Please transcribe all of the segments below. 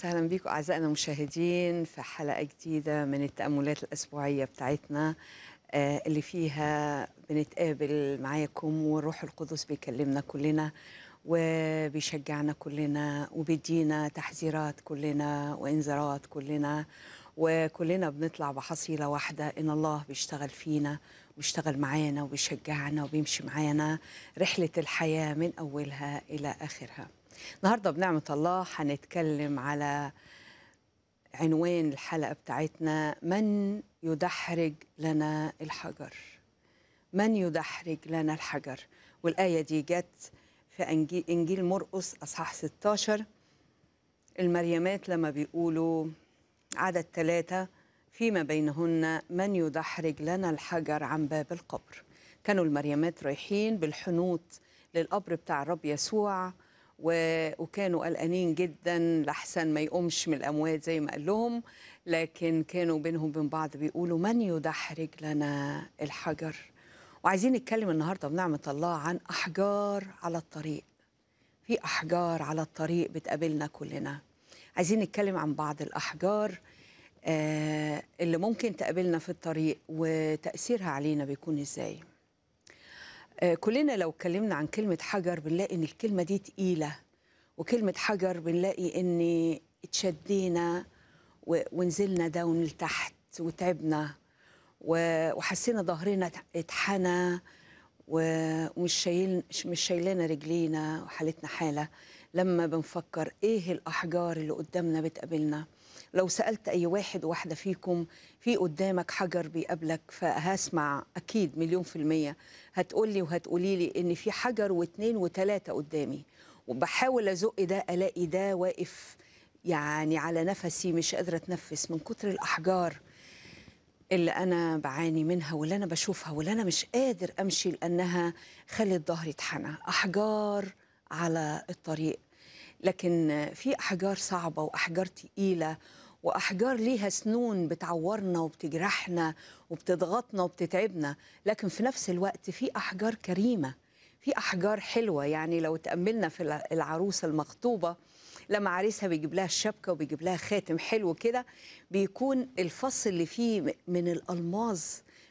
وسهلا بكم أعزائنا المشاهدين في حلقة جديدة من التأملات الأسبوعية بتاعتنا آه، اللي فيها بنتقابل معاكم والروح القدس بيكلمنا كلنا وبيشجعنا كلنا وبيدينا تحذيرات كلنا وإنذارات كلنا وكلنا بنطلع بحصيلة واحدة إن الله بيشتغل فينا وبيشتغل معانا وبيشجعنا وبيمشي معانا رحلة الحياة من أولها إلى آخرها النهارده بنعمه الله هنتكلم على عنوان الحلقه بتاعتنا من يدحرج لنا الحجر من يدحرج لنا الحجر والايه دي جت في انجيل, مرقس اصحاح 16 المريمات لما بيقولوا عدد ثلاثة فيما بينهن من يدحرج لنا الحجر عن باب القبر كانوا المريمات رايحين بالحنوط للقبر بتاع الرب يسوع وكانوا قلقانين جدا لحسن ما يقومش من الاموات زي ما قال لهم لكن كانوا بينهم وبين بعض بيقولوا من يدحرج لنا الحجر وعايزين نتكلم النهارده بنعمه الله عن احجار على الطريق في احجار على الطريق بتقابلنا كلنا عايزين نتكلم عن بعض الاحجار آه، اللي ممكن تقابلنا في الطريق وتاثيرها علينا بيكون ازاي آه، كلنا لو اتكلمنا عن كلمة حجر بنلاقي إن الكلمة دي تقيلة وكلمة حجر بنلاقي إن اتشدينا ونزلنا داون لتحت وتعبنا وحسينا ظهرنا اتحنى ومش شايل مش شايلانا رجلينا وحالتنا حاله لما بنفكر ايه الاحجار اللي قدامنا بتقابلنا لو سالت اي واحد واحده فيكم في قدامك حجر بيقابلك فهسمع اكيد مليون في الميه هتقولي وهتقولي لي ان في حجر واثنين وثلاثه قدامي وبحاول ازق ده الاقي ده واقف يعني على نفسي مش قادره اتنفس من كتر الاحجار اللي انا بعاني منها واللي انا بشوفها واللي انا مش قادر امشي لانها خلت ظهري اتحنى احجار على الطريق لكن في احجار صعبه واحجار تقيله واحجار ليها سنون بتعورنا وبتجرحنا وبتضغطنا وبتتعبنا لكن في نفس الوقت في احجار كريمه في احجار حلوه يعني لو تاملنا في العروسه المخطوبه لما عريسها بيجيب لها الشبكه وبيجيب لها خاتم حلو كده بيكون الفص اللي فيه من الالماظ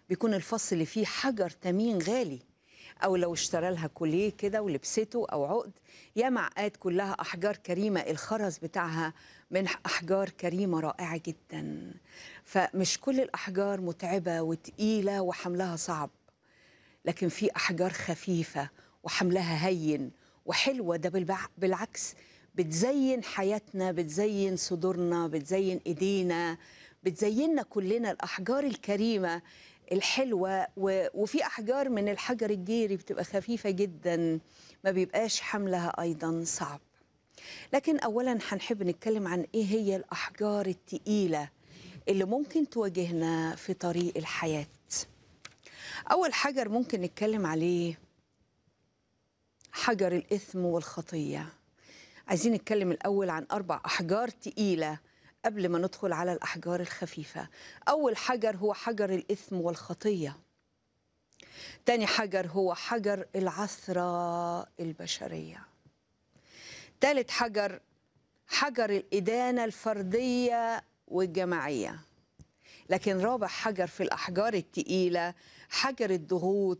بيكون الفص اللي فيه حجر ثمين غالي او لو اشترى لها كوليه كده ولبسته او عقد يا معقات كلها احجار كريمه الخرز بتاعها من أحجار كريمة رائعة جدا فمش كل الأحجار متعبة وتقيلة وحملها صعب لكن في أحجار خفيفة وحملها هين وحلوة ده بالعكس بتزين حياتنا بتزين صدورنا بتزين ايدينا بتزيننا كلنا الاحجار الكريمه الحلوه وفي احجار من الحجر الجيري بتبقى خفيفه جدا ما بيبقاش حملها ايضا صعب لكن اولا هنحب نتكلم عن ايه هي الاحجار الثقيله اللي ممكن تواجهنا في طريق الحياه اول حجر ممكن نتكلم عليه حجر الاثم والخطيه عايزين نتكلم الاول عن اربع احجار ثقيله قبل ما ندخل على الاحجار الخفيفه اول حجر هو حجر الاثم والخطيه تاني حجر هو حجر العثره البشريه ثالث حجر حجر الإدانة الفردية والجماعية لكن رابع حجر في الأحجار التقيلة حجر الضغوط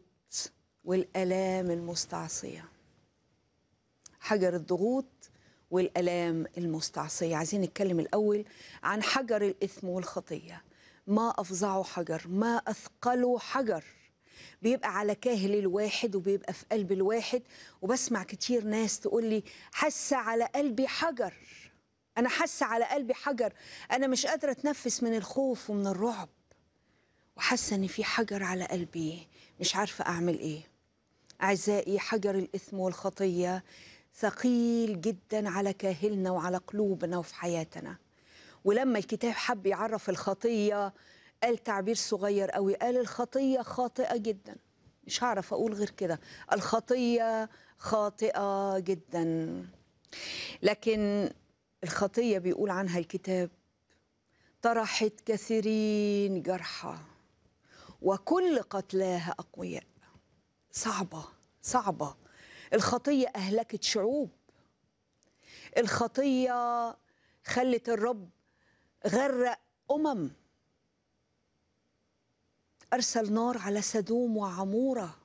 والآلام المستعصية حجر الضغوط والآلام المستعصية عايزين نتكلم الأول عن حجر الإثم والخطية ما أفظعه حجر ما أثقله حجر بيبقى على كاهل الواحد وبيبقى في قلب الواحد وبسمع كتير ناس تقول لي حاسه على قلبي حجر انا حاسه على قلبي حجر انا مش قادره اتنفس من الخوف ومن الرعب وحاسه ان في حجر على قلبي مش عارفه اعمل ايه اعزائي حجر الاثم والخطيه ثقيل جدا على كاهلنا وعلى قلوبنا وفي حياتنا ولما الكتاب حب يعرف الخطيه قال تعبير صغير قوي قال الخطية خاطئة جدا مش هعرف أقول غير كده الخطية خاطئة جدا لكن الخطية بيقول عنها الكتاب طرحت كثيرين جرحى وكل قتلاها أقوياء صعبة صعبة الخطية أهلكت شعوب الخطية خلت الرب غرق أمم أرسل نار على سدوم وعمورة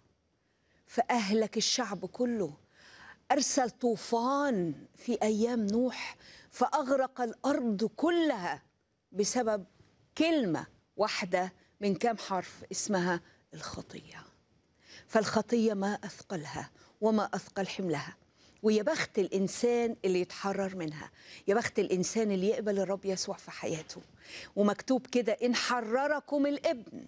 فأهلك الشعب كله أرسل طوفان في أيام نوح فأغرق الأرض كلها بسبب كلمة واحدة من كام حرف اسمها الخطية فالخطية ما أثقلها وما أثقل حملها ويا بخت الانسان اللي يتحرر منها يا بخت الانسان اللي يقبل الرب يسوع في حياته ومكتوب كده ان حرركم الابن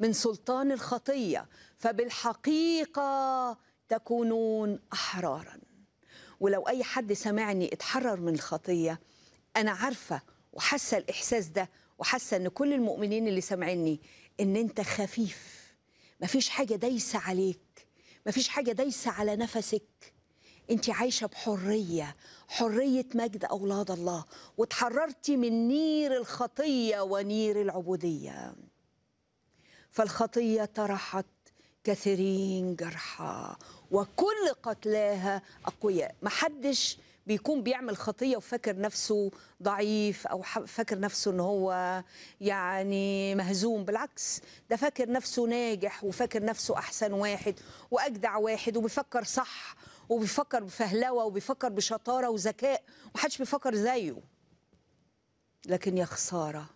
من سلطان الخطيه فبالحقيقه تكونون احرارا ولو اي حد سمعني اتحرر من الخطيه انا عارفه وحاسه الاحساس ده وحاسه ان كل المؤمنين اللي سمعني ان انت خفيف مفيش حاجه دايسه عليك مفيش حاجه دايسه على نفسك انت عايشه بحريه حريه مجد اولاد الله وتحررتي من نير الخطيه ونير العبوديه فالخطية طرحت كثيرين جرحى وكل قتلاها أقوياء ما حدش بيكون بيعمل خطية وفاكر نفسه ضعيف أو فاكر نفسه أن هو يعني مهزوم بالعكس ده فاكر نفسه ناجح وفاكر نفسه أحسن واحد وأجدع واحد وبيفكر صح وبيفكر بفهلوة وبيفكر بشطارة وذكاء ومحدش بيفكر زيه لكن يا خسارة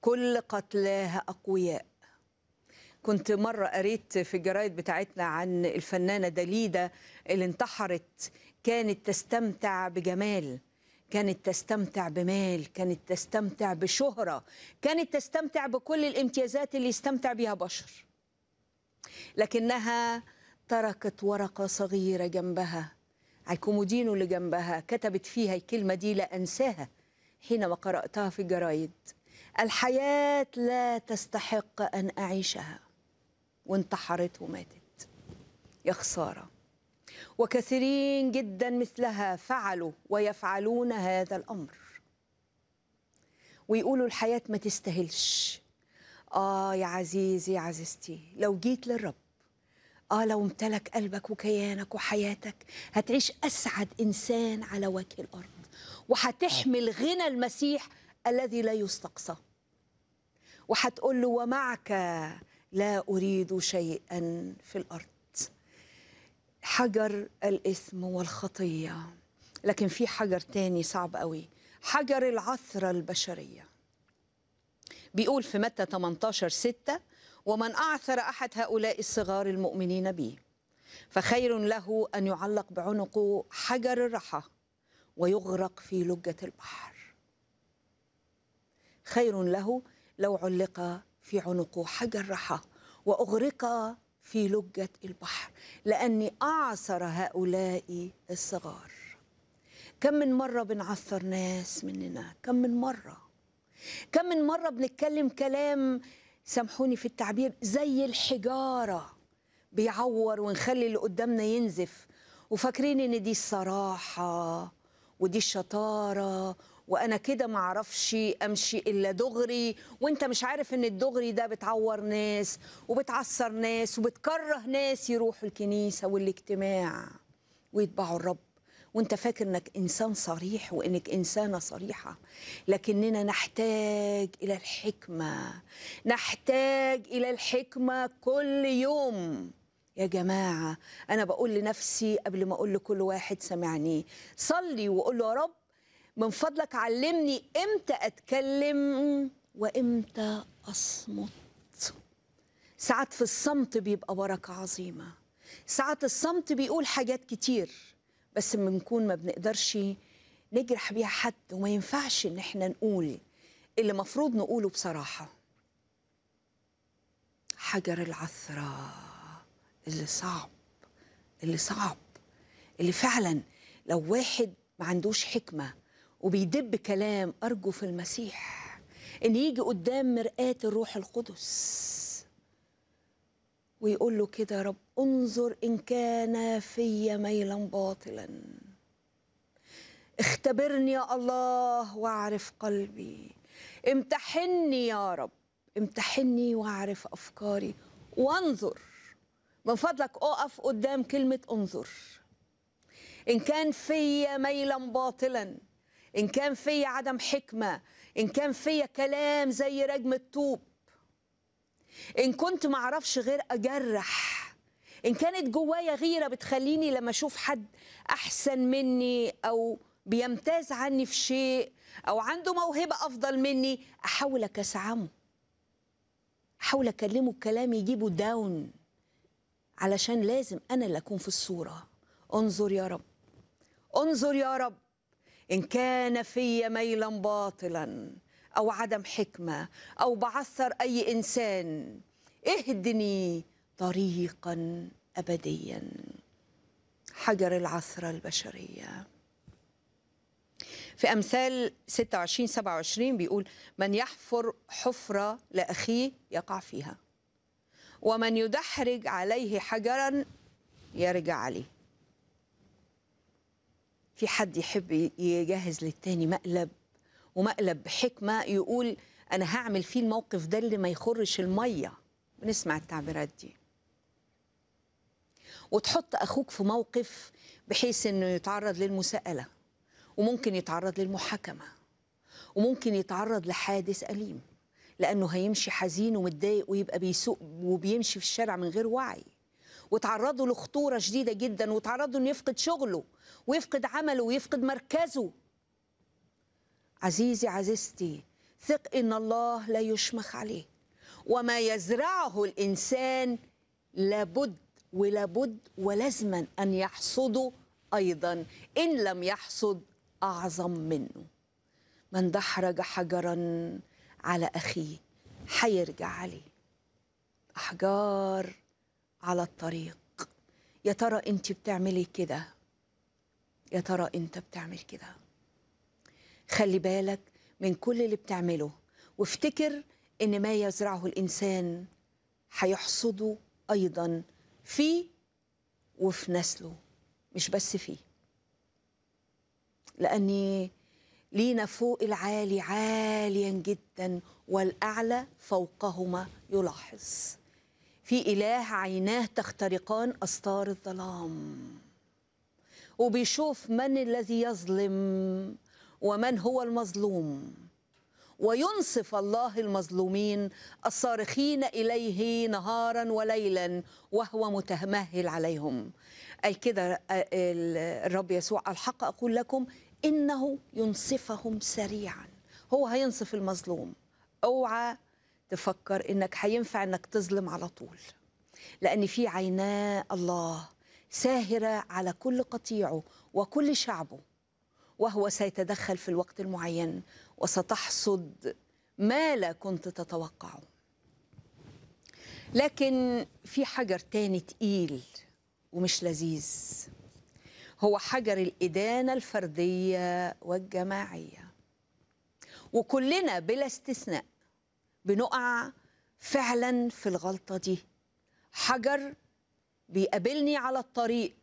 كل قتلاها أقوياء كنت مرة قريت في الجرايد بتاعتنا عن الفنانة دليدة اللي انتحرت كانت تستمتع بجمال كانت تستمتع بمال كانت تستمتع بشهرة كانت تستمتع بكل الامتيازات اللي يستمتع بها بشر لكنها تركت ورقة صغيرة جنبها على الكومودينو اللي جنبها كتبت فيها الكلمة دي لا أنساها حينما قرأتها في الجرايد الحياة لا تستحق أن أعيشها وانتحرت وماتت يا خساره وكثيرين جدا مثلها فعلوا ويفعلون هذا الامر ويقولوا الحياه ما تستاهلش اه يا عزيزي يا عزيزتي لو جيت للرب اه لو امتلك قلبك وكيانك وحياتك هتعيش اسعد انسان على وجه الارض وهتحمل غنى المسيح الذي لا يستقصى وهتقول له ومعك لا اريد شيئا في الارض حجر الاثم والخطيه لكن في حجر تاني صعب قوي حجر العثره البشريه بيقول في متى 18 6 ومن اعثر احد هؤلاء الصغار المؤمنين به فخير له ان يعلق بعنقه حجر الرحى ويغرق في لجه البحر خير له لو علق في عنقه حجر رحى وأغرق في لجة البحر لأني أعثر هؤلاء الصغار كم من مرة بنعثر ناس مننا كم من مرة كم من مرة بنتكلم كلام سامحوني في التعبير زي الحجارة بيعور ونخلي اللي قدامنا ينزف وفاكرين ان دي الصراحة ودي الشطارة وانا كده ما اعرفش امشي الا دغري وانت مش عارف ان الدغري ده بتعور ناس وبتعصر ناس وبتكره ناس يروحوا الكنيسه والاجتماع ويتبعوا الرب وانت فاكر انك انسان صريح وانك انسانه صريحه لكننا نحتاج الى الحكمه نحتاج الى الحكمه كل يوم يا جماعه انا بقول لنفسي قبل ما اقول لكل واحد سمعني صلي وقول له يا رب من فضلك علمني امتى اتكلم وامتى اصمت ساعات في الصمت بيبقى بركه عظيمه ساعات الصمت بيقول حاجات كتير بس بنكون ما بنقدرش نجرح بيها حد وما ينفعش ان احنا نقول اللي مفروض نقوله بصراحه حجر العثره اللي صعب اللي صعب اللي فعلا لو واحد ما عندوش حكمه وبيدب كلام أرجو في المسيح إن يجي قدام مرآة الروح القدس ويقول له كده يا رب انظر إن كان في ميلا باطلا اختبرني يا الله واعرف قلبي امتحني يا رب امتحني واعرف أفكاري وانظر من فضلك أقف قدام كلمة انظر إن كان في ميلا باطلا إن كان فيا عدم حكمة إن كان فيا كلام زي رجم الطوب إن كنت معرفش غير أجرح إن كانت جوايا غيرة بتخليني لما أشوف حد أحسن مني أو بيمتاز عني في شيء أو عنده موهبة أفضل مني أحاول أكسعمه أحاول أكلمه كلام يجيبه داون علشان لازم أنا اللي أكون في الصورة انظر يا رب انظر يا رب إن كان في ميلا باطلا أو عدم حكمة أو بعثر أي إنسان اهدني طريقا أبديا حجر العثرة البشرية في أمثال 26 27 بيقول من يحفر حفرة لأخيه يقع فيها ومن يدحرج عليه حجرا يرجع عليه في حد يحب يجهز للتاني مقلب ومقلب بحكمه يقول انا هعمل فيه الموقف ده اللي ما يخرش الميه بنسمع التعبيرات دي وتحط اخوك في موقف بحيث انه يتعرض للمساءله وممكن يتعرض للمحاكمه وممكن يتعرض لحادث اليم لانه هيمشي حزين ومتضايق ويبقى بيسوق وبيمشي في الشارع من غير وعي وتعرضوا لخطوره شديده جدا وتعرضوا انه يفقد شغله ويفقد عمله ويفقد مركزه عزيزي عزيزتي ثق ان الله لا يشمخ عليه وما يزرعه الانسان لابد ولابد ولازما ان يحصده ايضا ان لم يحصد اعظم منه من دحرج حجرا على اخيه حيرجع عليه احجار على الطريق يا ترى انت بتعملي كده يا ترى انت بتعمل كده خلي بالك من كل اللي بتعمله وافتكر ان ما يزرعه الانسان هيحصده ايضا فيه وفي نسله مش بس فيه لاني لينا فوق العالي عاليا جدا والاعلى فوقهما يلاحظ في إله عيناه تخترقان أستار الظلام وبيشوف من الذي يظلم ومن هو المظلوم وينصف الله المظلومين الصارخين إليه نهارا وليلا وهو متمهل عليهم أي كده آه، الرب يسوع الحق أقول لكم إنه ينصفهم سريعا هو هينصف المظلوم اوعى تفكر انك هينفع انك تظلم على طول لان في عيناه الله ساهره على كل قطيعه وكل شعبه وهو سيتدخل في الوقت المعين وستحصد ما لا كنت تتوقعه لكن في حجر تاني تقيل ومش لذيذ هو حجر الإدانة الفردية والجماعية وكلنا بلا استثناء بنقع فعلا في الغلطه دي حجر بيقابلني على الطريق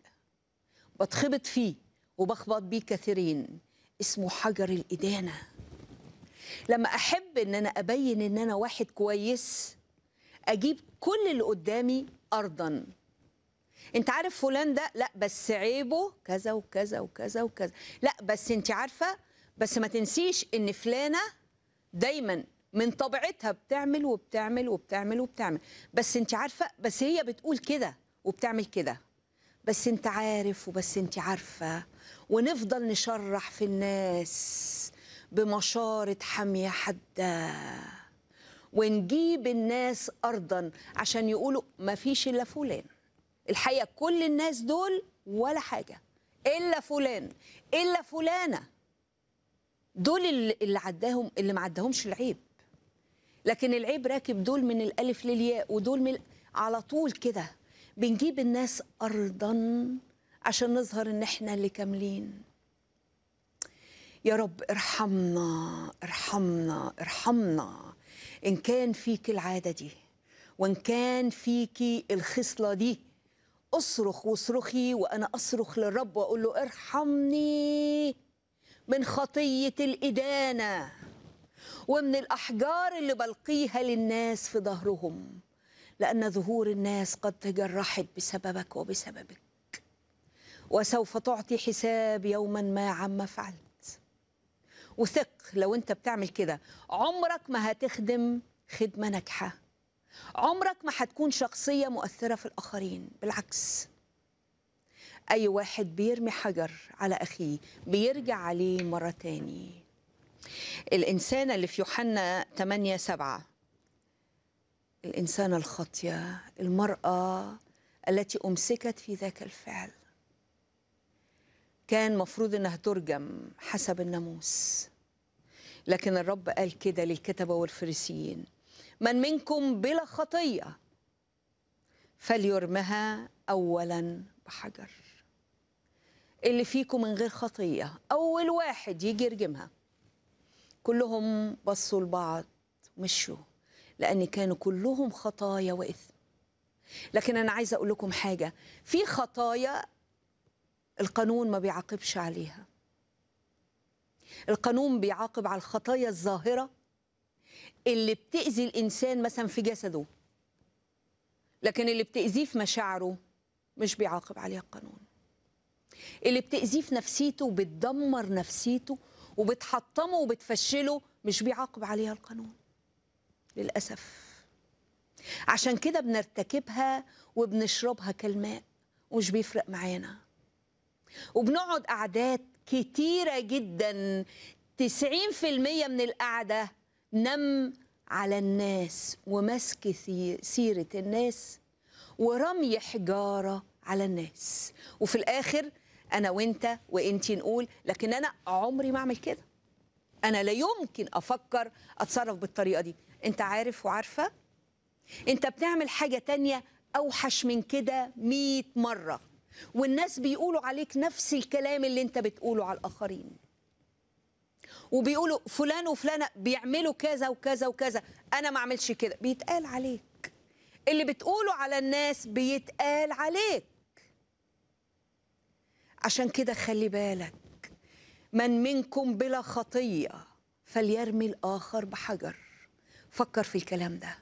بتخبط فيه وبخبط بيه كثيرين اسمه حجر الادانه لما احب ان انا ابين ان انا واحد كويس اجيب كل اللي قدامي ارضا انت عارف فلان ده لا بس عيبه كذا وكذا وكذا وكذا لا بس انت عارفه بس ما تنسيش ان فلانه دايما من طبيعتها بتعمل وبتعمل وبتعمل وبتعمل بس انت عارفه بس هي بتقول كده وبتعمل كده بس انت عارف وبس انت عارفه ونفضل نشرح في الناس بمشاره حاميه حدا ونجيب الناس ارضا عشان يقولوا ما فيش الا فلان الحقيقه كل الناس دول ولا حاجه الا فلان الا فلانه دول اللي عداهم اللي ما عداهمش العيب لكن العيب راكب دول من الالف للياء ودول من على طول كده بنجيب الناس ارضا عشان نظهر ان احنا اللي كاملين يا رب ارحمنا ارحمنا ارحمنا ان كان فيك العاده دي وان كان فيكي الخصله دي اصرخ واصرخي وانا اصرخ للرب واقول له ارحمني من خطيه الادانه ومن الأحجار اللي بلقيها للناس في ظهرهم لأن ظهور الناس قد تجرحت بسببك وبسببك وسوف تعطي حساب يوما ما عما فعلت وثق لو انت بتعمل كده عمرك ما هتخدم خدمة ناجحة عمرك ما هتكون شخصية مؤثرة في الآخرين بالعكس أي واحد بيرمي حجر على أخيه بيرجع عليه مرة تانية الإنسانة اللي في يوحنا 8 7 الإنسانة الخطية المرأة التي أمسكت في ذاك الفعل كان مفروض انها ترجم حسب الناموس لكن الرب قال كده للكتبة والفريسيين من منكم بلا خطية فليرمها أولا بحجر اللي فيكم من غير خطية أول واحد يجي يرجمها كلهم بصوا لبعض ومشوا لأن كانوا كلهم خطايا وإثم لكن أنا عايزة أقول لكم حاجة في خطايا القانون ما بيعاقبش عليها القانون بيعاقب على الخطايا الظاهرة اللي بتأذي الإنسان مثلا في جسده لكن اللي بتأذيه في مشاعره مش بيعاقب عليها القانون اللي بتأذيه في نفسيته وبتدمر نفسيته وبتحطمه وبتفشله مش بيعاقب عليها القانون للأسف عشان كده بنرتكبها وبنشربها كالماء ومش بيفرق معانا وبنقعد قعدات كتيرة جدا 90% من القعدة نم على الناس ومسك سيرة الناس ورمي حجارة على الناس وفي الآخر انا وانت وانتي نقول لكن انا عمري ما اعمل كده انا لا يمكن افكر اتصرف بالطريقه دي انت عارف وعارفه انت بتعمل حاجه تانية اوحش من كده 100 مره والناس بيقولوا عليك نفس الكلام اللي انت بتقوله على الاخرين وبيقولوا فلان وفلانه بيعملوا كذا وكذا وكذا انا ما اعملش كده بيتقال عليك اللي بتقوله على الناس بيتقال عليك عشان كده خلي بالك من منكم بلا خطية فليرمي الآخر بحجر فكر في الكلام ده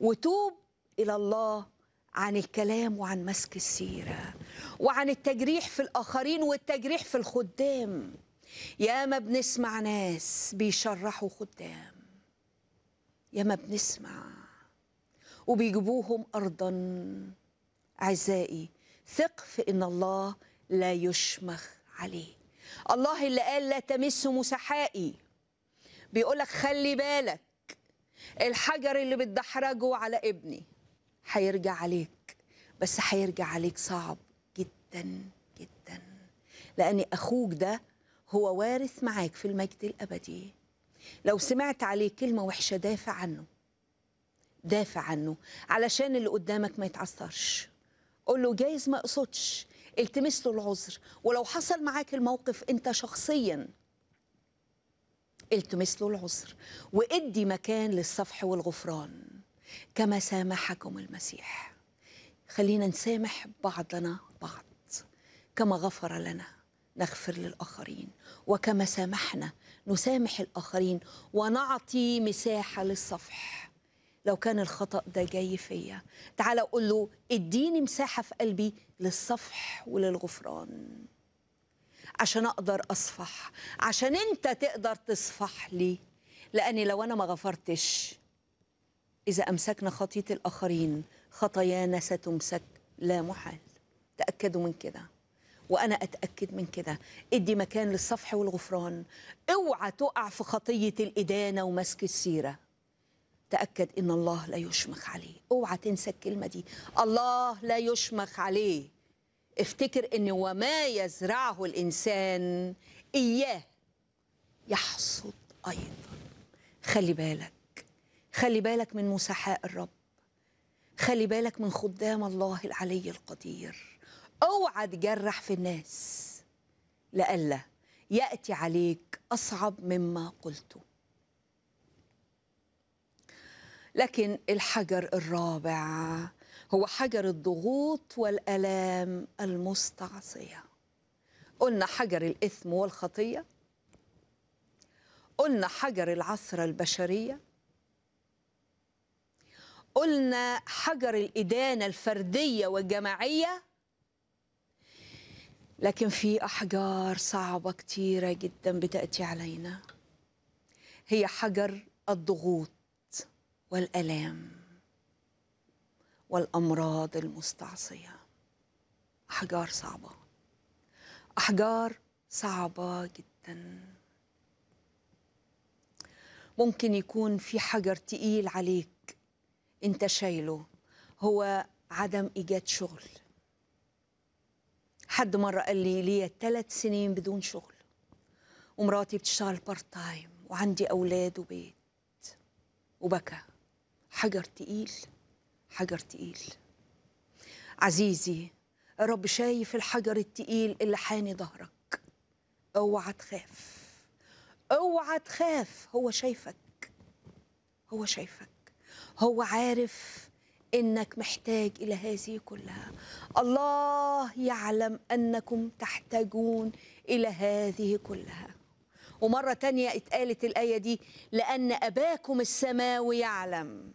وتوب إلى الله عن الكلام وعن مسك السيرة وعن التجريح في الآخرين والتجريح في الخدام يا ما بنسمع ناس بيشرحوا خدام يا ما بنسمع وبيجيبوهم أرضا أعزائي ثق في إن الله لا يشمخ عليه الله اللي قال لا تمسه مسحائي بيقولك خلي بالك الحجر اللي بتدحرجه على ابني هيرجع عليك بس هيرجع عليك صعب جدا جدا لأن أخوك ده هو وارث معاك في المجد الأبدي لو سمعت عليه كلمة وحشة دافع عنه دافع عنه علشان اللي قدامك ما يتعثرش قول له جايز ما اقصدش التمس له العذر ولو حصل معاك الموقف انت شخصيا التمس له العذر وادي مكان للصفح والغفران كما سامحكم المسيح خلينا نسامح بعضنا بعض كما غفر لنا نغفر للآخرين وكما سامحنا نسامح الآخرين ونعطي مساحة للصفح لو كان الخطأ ده جاي فيا تعالى أقول له اديني مساحة في قلبي للصفح وللغفران عشان أقدر أصفح عشان أنت تقدر تصفح لي لأني لو أنا ما غفرتش إذا أمسكنا خطية الآخرين خطايانا ستمسك لا محال تأكدوا من كده وأنا أتأكد من كده ادي مكان للصفح والغفران اوعى تقع في خطية الإدانة ومسك السيرة تأكد إن الله لا يشمخ عليه اوعى تنسى الكلمة دي الله لا يشمخ عليه افتكر إن وما يزرعه الإنسان إياه يحصد أيضا خلي بالك خلي بالك من مسحاء الرب خلي بالك من خدام الله العلي القدير اوعى تجرح في الناس لألا يأتي عليك أصعب مما قلته لكن الحجر الرابع هو حجر الضغوط والآلام المستعصية قلنا حجر الإثم والخطية قلنا حجر العثرة البشرية قلنا حجر الإدانة الفردية والجماعية لكن في أحجار صعبة كتيرة جدا بتأتي علينا هي حجر الضغوط والالام والامراض المستعصيه احجار صعبه احجار صعبه جدا ممكن يكون في حجر تقيل عليك انت شايله هو عدم ايجاد شغل حد مره قال لي ليا ثلاث سنين بدون شغل ومراتي بتشتغل بارت تايم وعندي اولاد وبيت وبكى حجر تقيل حجر تقيل عزيزي الرب شايف الحجر التقيل اللي حاني ظهرك اوعى تخاف اوعى تخاف هو شايفك هو شايفك هو عارف انك محتاج الى هذه كلها الله يعلم انكم تحتاجون الى هذه كلها ومره تانية اتقالت الايه دي لان اباكم السماوي يعلم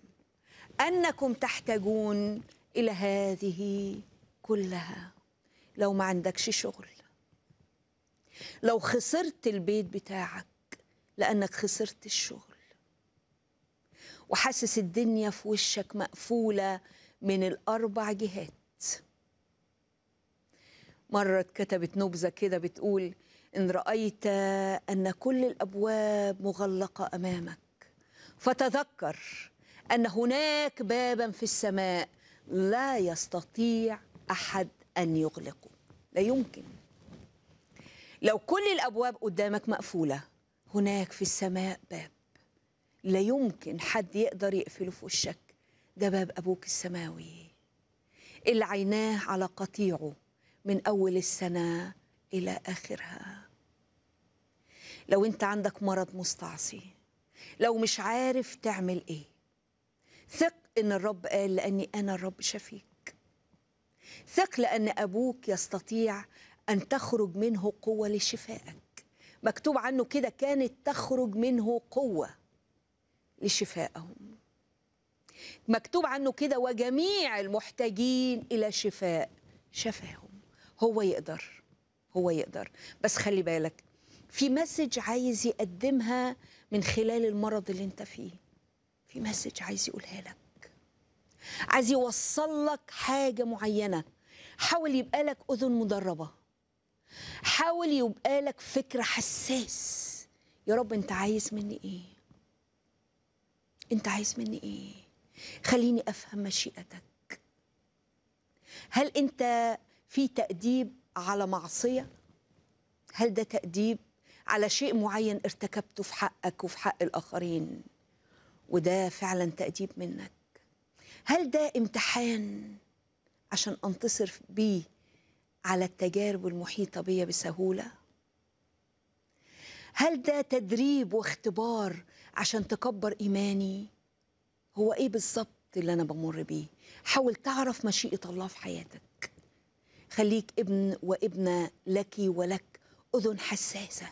أنكم تحتاجون إلى هذه كلها لو ما عندكش شغل لو خسرت البيت بتاعك لأنك خسرت الشغل وحاسس الدنيا في وشك مقفولة من الأربع جهات مرة اتكتبت نبذة كده بتقول إن رأيت أن كل الأبواب مغلقة أمامك فتذكر أن هناك بابا في السماء لا يستطيع أحد أن يغلقه لا يمكن لو كل الأبواب قدامك مقفولة هناك في السماء باب لا يمكن حد يقدر يقفله في وشك ده باب أبوك السماوي اللي عيناه على قطيعه من أول السنة إلى آخرها لو أنت عندك مرض مستعصي لو مش عارف تعمل إيه ثق ان الرب قال لاني انا الرب شفيك ثق لان ابوك يستطيع ان تخرج منه قوه لشفائك مكتوب عنه كده كانت تخرج منه قوه لشفائهم مكتوب عنه كده وجميع المحتاجين الى شفاء شفاهم هو يقدر هو يقدر بس خلي بالك في مسج عايز يقدمها من خلال المرض اللي انت فيه في مسج عايز يقولها لك عايز يوصل لك حاجة معينة حاول يبقى لك أذن مدربة حاول يبقى لك فكرة حساس يا رب أنت عايز مني إيه أنت عايز مني إيه خليني أفهم مشيئتك هل أنت في تأديب على معصية هل ده تأديب على شيء معين ارتكبته في حقك وفي حق الآخرين وده فعلا تأديب منك هل ده امتحان عشان أنتصر بيه على التجارب المحيطة بيا بسهولة؟ هل ده تدريب واختبار عشان تكبر إيماني؟ هو إيه بالظبط اللي أنا بمر بيه؟ حاول تعرف مشيئة الله في حياتك خليك ابن وابنة لك ولك أذن حساسة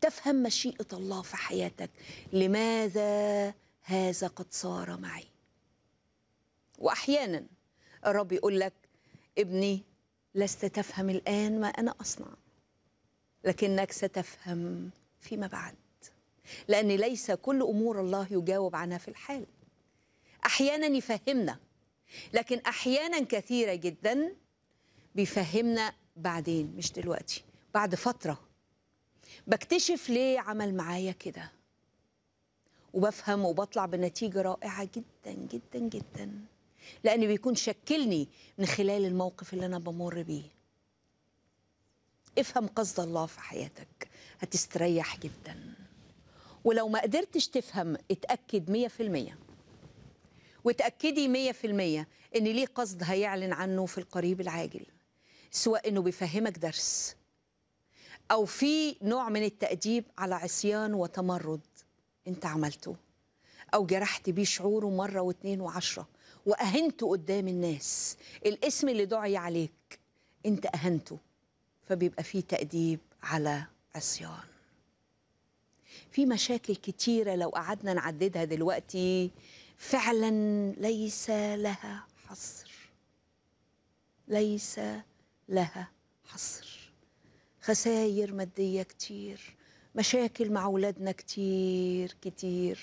تفهم مشيئة الله في حياتك لماذا هذا قد صار معي واحيانا الرب يقول لك ابني لست تفهم الان ما انا اصنع لكنك ستفهم فيما بعد لان ليس كل امور الله يجاوب عنها في الحال احيانا يفهمنا لكن احيانا كثيره جدا بيفهمنا بعدين مش دلوقتي بعد فتره بكتشف ليه عمل معايا كده وبفهم وبطلع بنتيجه رائعه جدا جدا جدا لان بيكون شكلني من خلال الموقف اللي انا بمر بيه افهم قصد الله في حياتك هتستريح جدا ولو ما قدرتش تفهم اتاكد مية في المية وتاكدي مية في المية ان ليه قصد هيعلن عنه في القريب العاجل سواء انه بيفهمك درس او في نوع من التاديب على عصيان وتمرد أنت عملته أو جرحت بيه شعوره مرة واتنين وعشرة وأهنته قدام الناس الاسم اللي دعي عليك أنت أهنته فبيبقى فيه تأديب على عصيان في مشاكل كتيرة لو قعدنا نعددها دلوقتي فعلا ليس لها حصر ليس لها حصر خسائر مادية كتير مشاكل مع أولادنا كتير كتير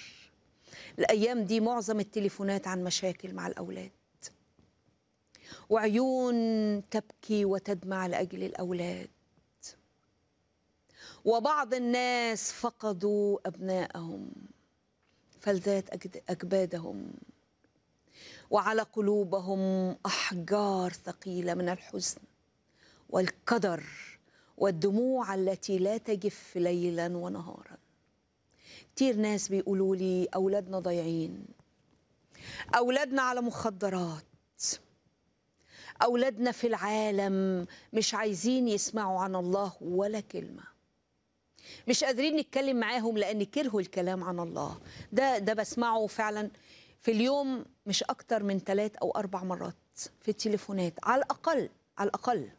الأيام دي معظم التليفونات عن مشاكل مع الأولاد وعيون تبكي وتدمع لأجل الأولاد وبعض الناس فقدوا أبنائهم فلذات أكبادهم وعلى قلوبهم أحجار ثقيلة من الحزن والقدر والدموع التي لا تجف ليلا ونهارا كتير ناس بيقولوا لي أولادنا ضايعين أولادنا على مخدرات أولادنا في العالم مش عايزين يسمعوا عن الله ولا كلمة مش قادرين نتكلم معاهم لأن كرهوا الكلام عن الله ده ده بسمعه فعلا في اليوم مش أكتر من ثلاث أو أربع مرات في التليفونات على الأقل على الأقل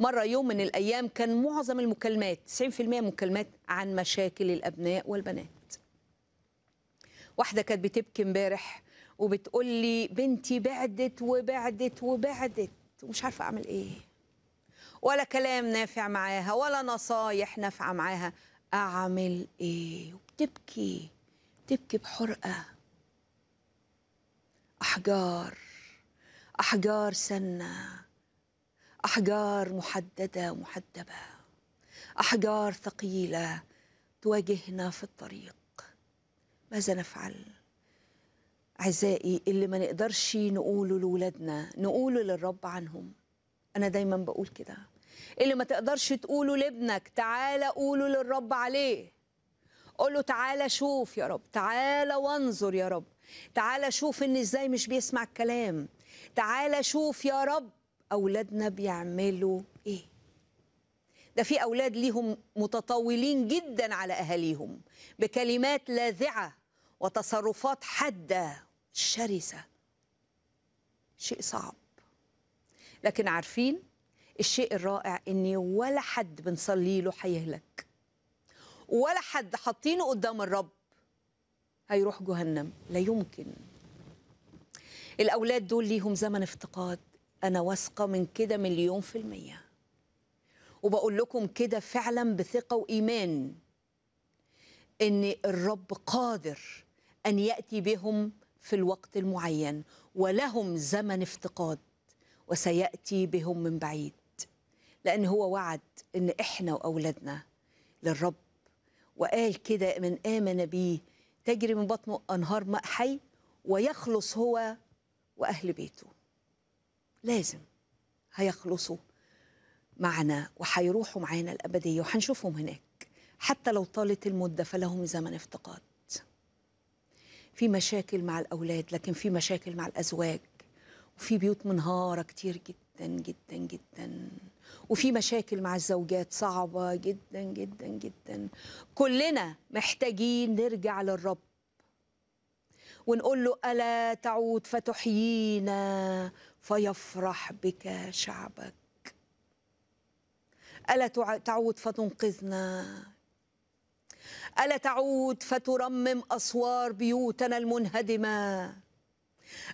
مرة يوم من الأيام كان معظم المكالمات 90% مكالمات عن مشاكل الأبناء والبنات واحدة كانت بتبكي امبارح وبتقول لي بنتي بعدت وبعدت وبعدت ومش عارفة أعمل إيه ولا كلام نافع معاها ولا نصايح نافعة معاها أعمل إيه وبتبكي بتبكي بحرقة أحجار أحجار سنة أحجار محددة محدبة أحجار ثقيلة تواجهنا في الطريق ماذا نفعل؟ أعزائي اللي ما نقدرش نقوله لولادنا نقوله للرب عنهم أنا دايما بقول كده اللي ما تقدرش تقوله لابنك تعالى قوله للرب عليه قول له تعالى شوف يا رب تعالى وانظر يا رب تعالى شوف ان ازاي مش بيسمع الكلام تعالى شوف يا رب أولادنا بيعملوا إيه ده في أولاد ليهم متطاولين جدا على أهاليهم بكلمات لاذعة وتصرفات حادة شرسة شيء صعب لكن عارفين الشيء الرائع ان ولا حد بنصلي له هيهلك ولا حد حاطينه قدام الرب هيروح جهنم لا يمكن الاولاد دول ليهم زمن افتقاد أنا واثقة من كده مليون في المية وبقول لكم كده فعلا بثقة وإيمان إن الرب قادر أن يأتي بهم في الوقت المعين ولهم زمن افتقاد وسيأتي بهم من بعيد لأن هو وعد إن إحنا وأولادنا للرب وقال كده من آمن به تجري من بطنه أنهار ماء حي ويخلص هو وأهل بيته لازم هيخلصوا معنا وهيروحوا معانا الأبدية وهنشوفهم هناك حتى لو طالت المدة فلهم زمن افتقاد في مشاكل مع الأولاد لكن في مشاكل مع الأزواج وفي بيوت منهارة كتير جدا جدا جدا وفي مشاكل مع الزوجات صعبة جدا جدا جدا كلنا محتاجين نرجع للرب ونقول له ألا تعود فتحيينا فيفرح بك شعبك ألا تعود فتنقذنا ألا تعود فترمم أسوار بيوتنا المنهدمة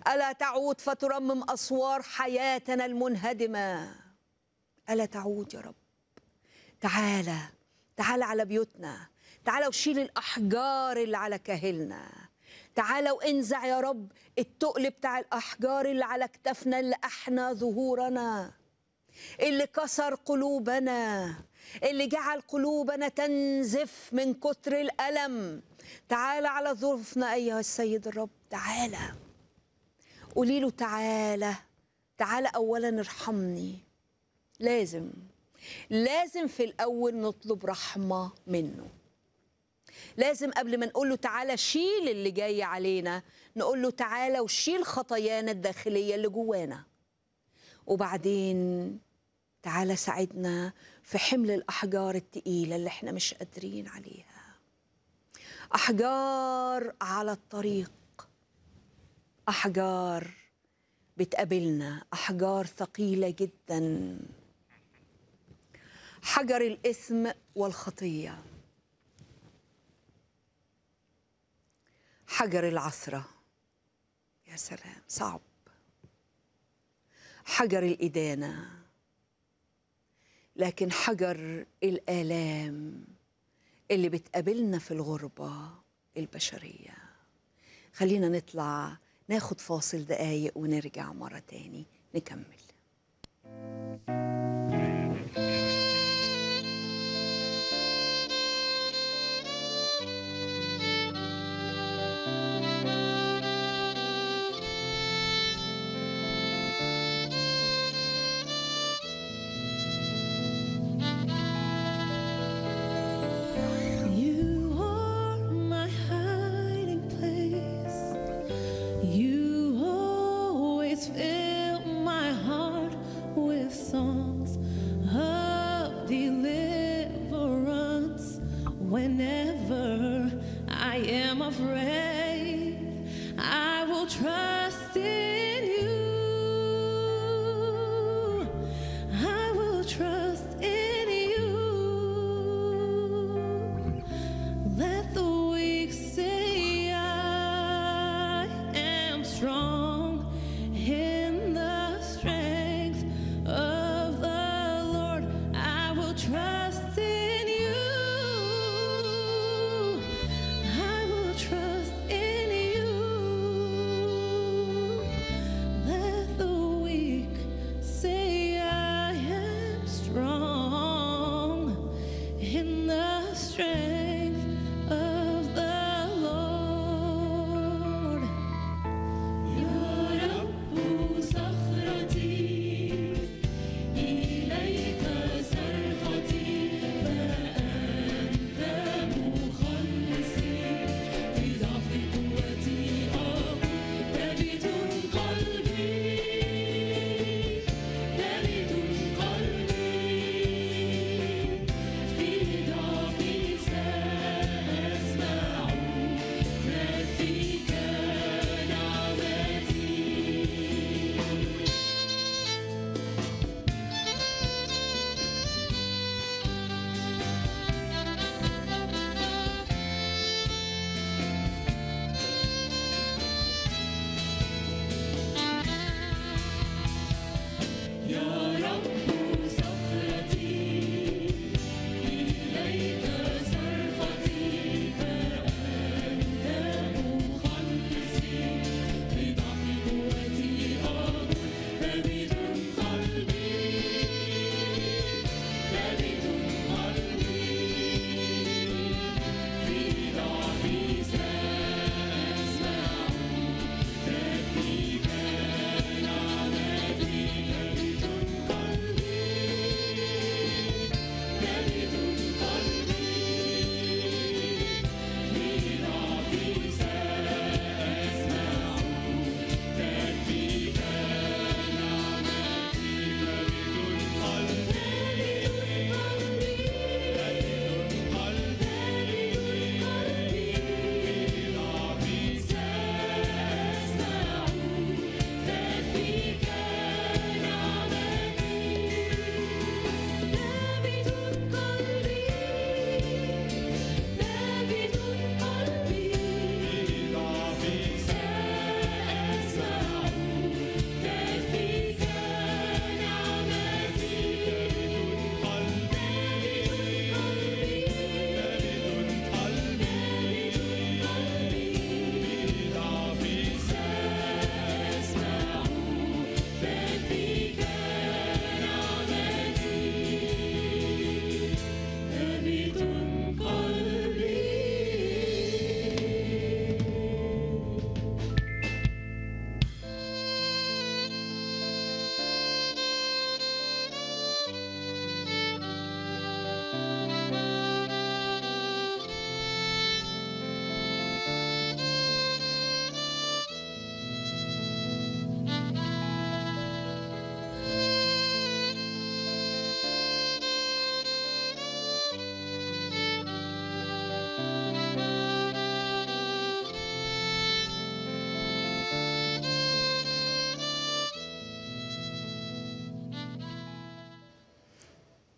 ألا تعود فترمم أسوار حياتنا المنهدمة ألا تعود يا رب تعالى تعالى على بيوتنا تعالى وشيل الأحجار اللي على كاهلنا تعالى وانزع يا رب التقل بتاع الأحجار اللي على اكتافنا اللي احنا ظهورنا اللي كسر قلوبنا اللي جعل قلوبنا تنزف من كتر الألم تعالى على ظروفنا أيها السيد الرب تعالى قولي له تعالى تعالى أولا ارحمني لازم لازم في الأول نطلب رحمة منه لازم قبل ما نقول له تعالى شيل اللي جاي علينا نقول له تعالى وشيل خطايانا الداخليه اللي جوانا وبعدين تعالى ساعدنا في حمل الاحجار الثقيله اللي احنا مش قادرين عليها احجار على الطريق احجار بتقابلنا احجار ثقيله جدا حجر الاثم والخطيه حجر العثرة يا سلام صعب حجر الإدانة لكن حجر الآلام اللي بتقابلنا في الغربة البشرية خلينا نطلع ناخد فاصل دقايق ونرجع مرة تاني نكمل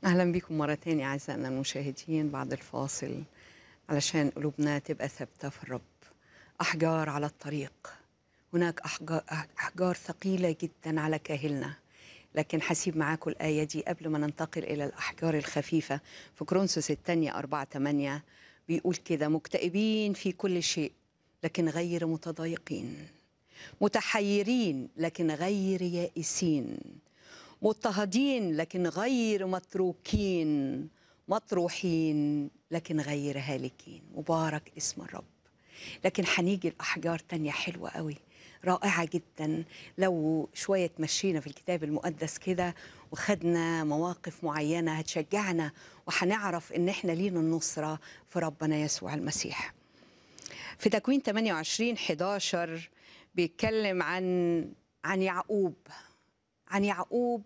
أهلا بكم مرة ثانيه أعزائنا المشاهدين بعد الفاصل علشان قلوبنا تبقى ثابتة في الرب أحجار على الطريق هناك أحجار, أحجار ثقيلة جدا على كاهلنا لكن هسيب معاكم الآية دي قبل ما ننتقل إلى الأحجار الخفيفة في كرونسوس الثانية 4 8 بيقول كده مكتئبين في كل شيء لكن غير متضايقين متحيرين لكن غير يائسين مضطهدين لكن غير متروكين مطروحين لكن غير هالكين مبارك اسم الرب لكن هنيجي لأحجار تانية حلوة قوي رائعة جدا لو شوية مشينا في الكتاب المقدس كده وخدنا مواقف معينة هتشجعنا وهنعرف ان احنا لينا النصرة في ربنا يسوع المسيح في تكوين 28 11 بيتكلم عن عن يعقوب عن يعقوب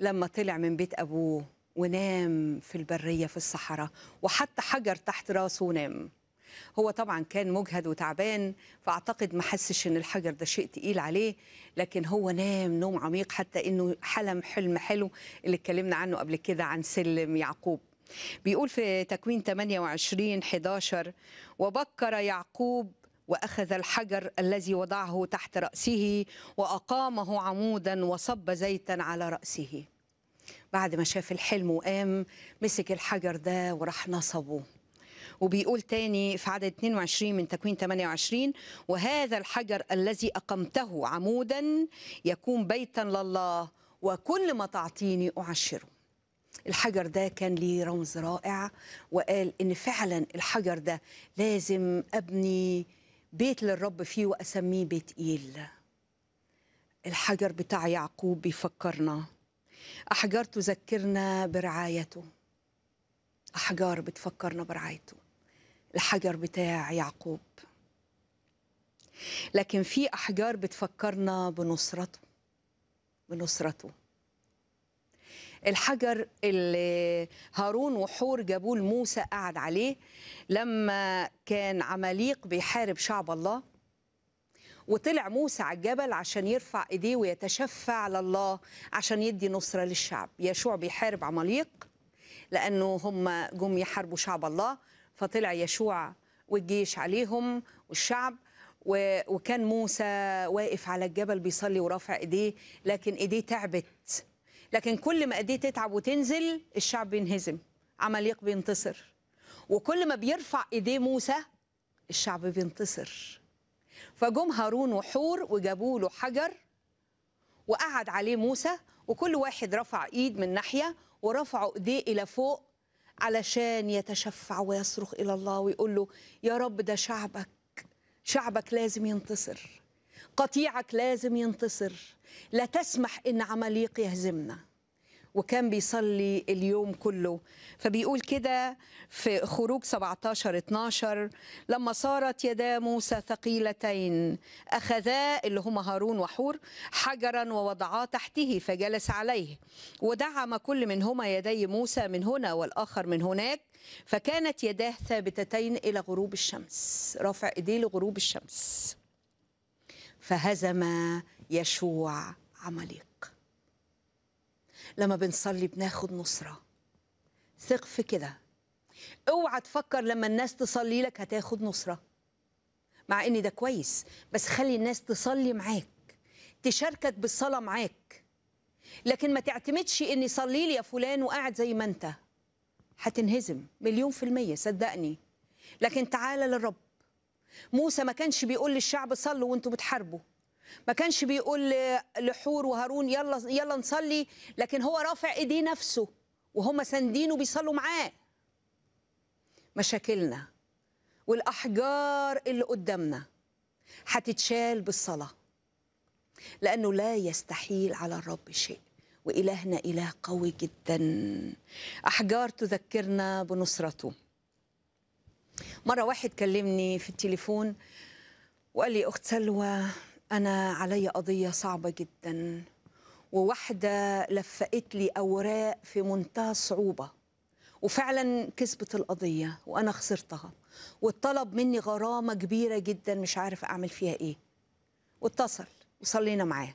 لما طلع من بيت أبوه ونام في البرية في الصحراء وحط حجر تحت راسه ونام هو طبعا كان مجهد وتعبان فاعتقد ما حسش ان الحجر ده شيء تقيل عليه لكن هو نام نوم عميق حتى انه حلم حلم حلو اللي اتكلمنا عنه قبل كده عن سلم يعقوب بيقول في تكوين 28 11 وبكر يعقوب وأخذ الحجر الذي وضعه تحت رأسه وأقامه عمودا وصب زيتا على رأسه بعد ما شاف الحلم وقام مسك الحجر ده وراح نصبه وبيقول تاني في عدد 22 من تكوين 28 وهذا الحجر الذي أقمته عمودا يكون بيتا لله وكل ما تعطيني أعشره الحجر ده كان ليه رمز رائع وقال إن فعلا الحجر ده لازم أبني بيت للرب فيه واسميه بيت ايل الحجر بتاع يعقوب بيفكرنا احجار تذكرنا برعايته احجار بتفكرنا برعايته الحجر بتاع يعقوب لكن في احجار بتفكرنا بنصرته بنصرته الحجر اللي هارون وحور جابوه لموسى قعد عليه لما كان عماليق بيحارب شعب الله وطلع موسى على الجبل عشان يرفع ايديه ويتشفع لله عشان يدي نصره للشعب يشوع بيحارب عماليق لانه هم جم يحاربوا شعب الله فطلع يشوع والجيش عليهم والشعب وكان موسى واقف على الجبل بيصلي ورافع ايديه لكن ايديه تعبت لكن كل ما ايديه تتعب وتنزل الشعب بينهزم عمليق بينتصر وكل ما بيرفع ايديه موسى الشعب بينتصر فجم هارون وحور وجابوا له حجر وقعد عليه موسى وكل واحد رفع ايد من ناحيه ورفعوا ايديه الى فوق علشان يتشفع ويصرخ الى الله ويقول له يا رب ده شعبك شعبك لازم ينتصر قطيعك لازم ينتصر لا تسمح ان عمليق يهزمنا وكان بيصلي اليوم كله فبيقول كده في خروج 17 12 لما صارت يدا موسى ثقيلتين اخذا اللي هما هارون وحور حجرا ووضعا تحته فجلس عليه ودعم كل منهما يدي موسى من هنا والاخر من هناك فكانت يداه ثابتتين الى غروب الشمس رفع ايديه لغروب الشمس فهزم يشوع عماليق لما بنصلي بناخد نصرة ثق في كده اوعى تفكر لما الناس تصلي لك هتاخد نصرة مع ان ده كويس بس خلي الناس تصلي معاك تشاركك بالصلاة معاك لكن ما تعتمدش ان صلي لي يا فلان وقاعد زي ما انت هتنهزم مليون في المية صدقني لكن تعال للرب موسى ما كانش بيقول للشعب صلوا وانتم بتحاربوا ما كانش بيقول لحور وهارون يلا يلا نصلي لكن هو رافع ايديه نفسه وهم ساندينه بيصلوا معاه مشاكلنا والاحجار اللي قدامنا هتتشال بالصلاه لانه لا يستحيل على الرب شيء والهنا اله قوي جدا احجار تذكرنا بنصرته مرة واحد كلمني في التليفون وقال لي أخت سلوى أنا علي قضية صعبة جدا وواحدة لفقت لي أوراق في منتهى الصعوبة وفعلا كسبت القضية وأنا خسرتها والطلب مني غرامة كبيرة جدا مش عارف أعمل فيها إيه واتصل وصلينا معاه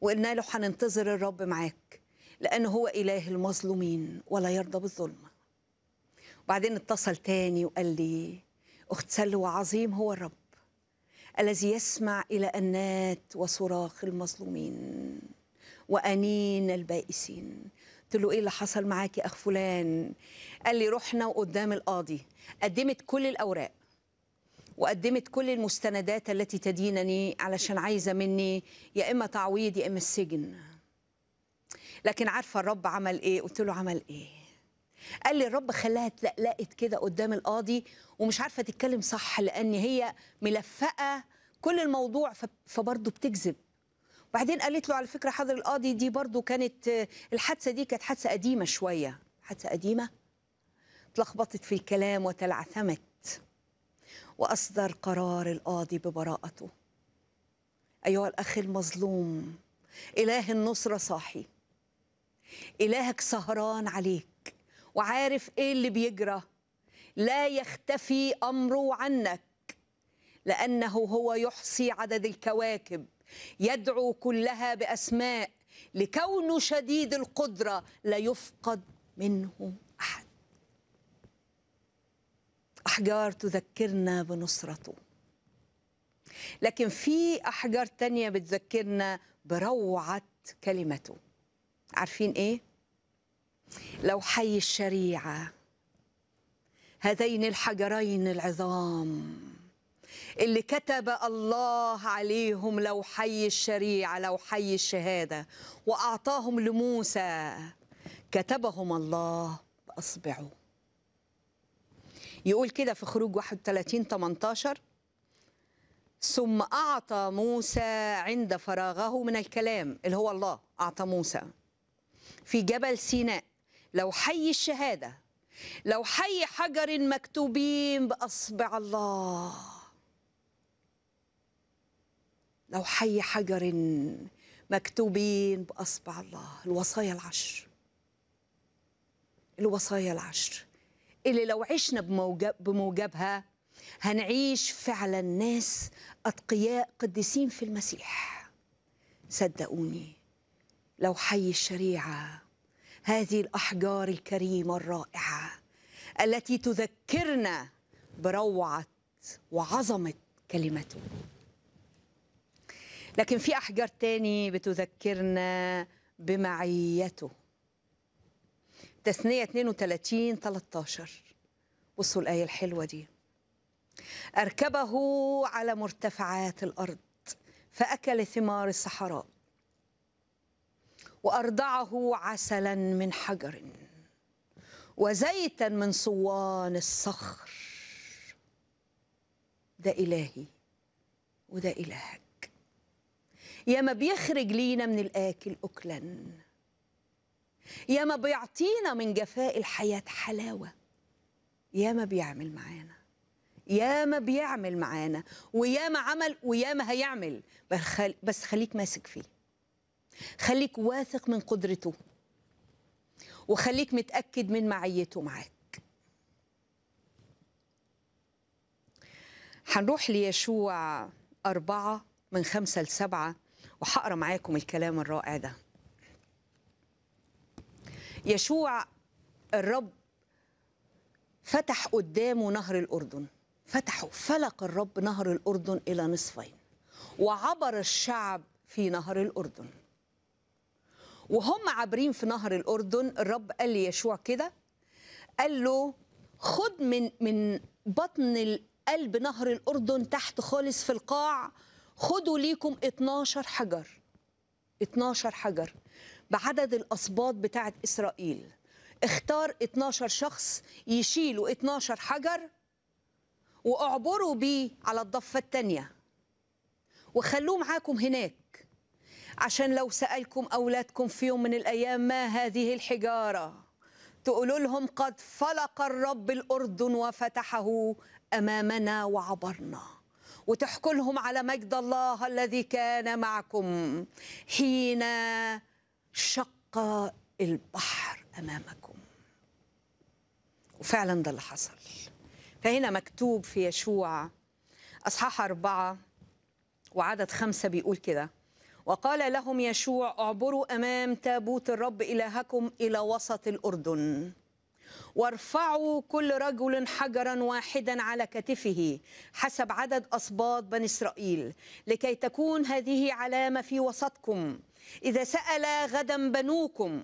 وقلنا له هننتظر الرب معاك لأن هو إله المظلومين ولا يرضى بالظلمة وبعدين اتصل تاني وقال لي أخت سلوى عظيم هو الرب الذي يسمع إلى أنات وصراخ المظلومين وأنين البائسين قلت له ايه اللي حصل معاك يا اخ فلان قال لي رحنا وقدام القاضي قدمت كل الاوراق وقدمت كل المستندات التي تدينني علشان عايزه مني يا اما تعويض يا اما السجن لكن عارفه الرب عمل ايه قلت له عمل ايه قال لي الرب خلاها اتلقلقت كده قدام القاضي ومش عارفه تتكلم صح لان هي ملفقه كل الموضوع فبرضه بتكذب بعدين قالت له على فكره حضر القاضي دي برضه كانت الحادثه دي كانت حادثه قديمه شويه حادثه قديمه اتلخبطت في الكلام وتلعثمت واصدر قرار القاضي ببراءته ايها الاخ المظلوم اله النصره صاحي الهك سهران عليك وعارف ايه اللي بيجرى لا يختفي امره عنك لانه هو يحصي عدد الكواكب يدعو كلها باسماء لكونه شديد القدره لا يفقد منه احد احجار تذكرنا بنصرته لكن في احجار تانية بتذكرنا بروعه كلمته عارفين ايه لو حي الشريعه هذين الحجرين العظام اللي كتب الله عليهم لو حي الشريعه لو حي الشهاده واعطاهم لموسى كتبهم الله باصبعه يقول كده في خروج 31 18 ثم أعطى موسى عند فراغه من الكلام اللي هو الله أعطى موسى في جبل سيناء لو حي الشهاده لو حي حجر مكتوبين باصبع الله لو حي حجر مكتوبين باصبع الله الوصايا العشر الوصايا العشر اللي لو عشنا بموجب بموجبها هنعيش فعلا ناس اتقياء قديسين في المسيح صدقوني لو حي الشريعه هذه الأحجار الكريمة الرائعة التي تذكرنا بروعة وعظمة كلمته لكن في أحجار تاني بتذكرنا بمعيته تثنية 32 13 بصوا الآية الحلوة دي أركبه على مرتفعات الأرض فأكل ثمار الصحراء وأرضعه عسلا من حجر وزيتا من صوان الصخر ده إلهي وده إلهك يا ما بيخرج لينا من الآكل أكلا يا ما بيعطينا من جفاء الحياة حلاوة يا ما بيعمل معانا يا ما بيعمل معانا ويا ما عمل ويا ما هيعمل بس خليك ماسك فيه خليك واثق من قدرته وخليك متأكد من معيته معاك هنروح ليشوع أربعة من خمسة لسبعة وحقرأ معاكم الكلام الرائع ده يشوع الرب فتح قدامه نهر الأردن فتحوا فلق الرب نهر الأردن إلى نصفين وعبر الشعب في نهر الأردن وهم عابرين في نهر الاردن الرب قال لي يشوع كده قال له خد من من بطن قلب نهر الاردن تحت خالص في القاع خدوا ليكم 12 حجر 12 حجر بعدد الاسباط بتاعه اسرائيل اختار 12 شخص يشيلوا 12 حجر واعبروا بيه على الضفه الثانيه وخلوه معاكم هناك عشان لو سألكم أولادكم في يوم من الأيام ما هذه الحجارة تقولوا لهم قد فلق الرب الأردن وفتحه أمامنا وعبرنا وتحكوا لهم على مجد الله الذي كان معكم حين شق البحر أمامكم وفعلا ده اللي حصل فهنا مكتوب في يشوع أصحاح أربعة وعدد خمسة بيقول كده وقال لهم يشوع اعبروا امام تابوت الرب الهكم الى وسط الاردن وارفعوا كل رجل حجرا واحدا على كتفه حسب عدد اصباط بني اسرائيل لكي تكون هذه علامه في وسطكم اذا سال غدا بنوكم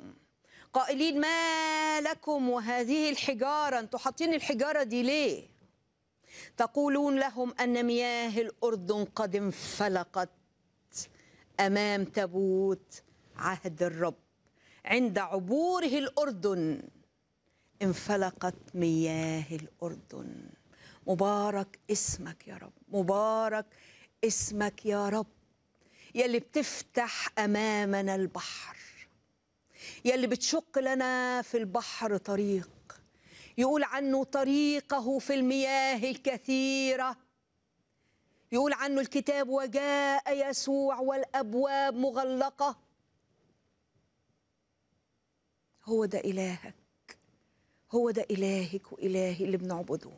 قائلين ما لكم وهذه الحجاره انتوا حاطين الحجاره دي ليه تقولون لهم ان مياه الاردن قد انفلقت امام تابوت عهد الرب عند عبوره الاردن انفلقت مياه الاردن مبارك اسمك يا رب مبارك اسمك يا رب يلي بتفتح امامنا البحر يلي بتشق لنا في البحر طريق يقول عنه طريقه في المياه الكثيره يقول عنه الكتاب وجاء يسوع والابواب مغلقه هو ده الهك هو ده الهك والهي اللي بنعبده